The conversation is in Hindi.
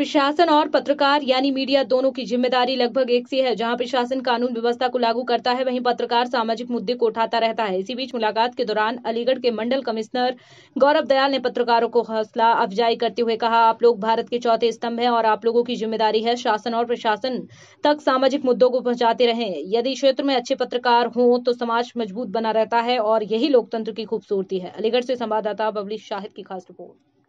प्रशासन और पत्रकार यानी मीडिया दोनों की जिम्मेदारी लगभग एक सी है जहां प्रशासन कानून व्यवस्था को लागू करता है वहीं पत्रकार सामाजिक मुद्दे को उठाता रहता है इसी बीच मुलाकात के दौरान अलीगढ़ के मंडल कमिश्नर गौरव दयाल ने पत्रकारों को हौसला अफजाई करते हुए कहा आप लोग भारत के चौथे स्तंभ है और आप लोगों की जिम्मेदारी है शासन और प्रशासन तक सामाजिक मुद्दों को पहुंचाते रहे यदि क्षेत्र में अच्छे पत्रकार हों तो समाज मजबूत बना रहता है और यही लोकतंत्र की खूबसूरती है अलीगढ़ से संवाददाता बबली शाहिद की खास रिपोर्ट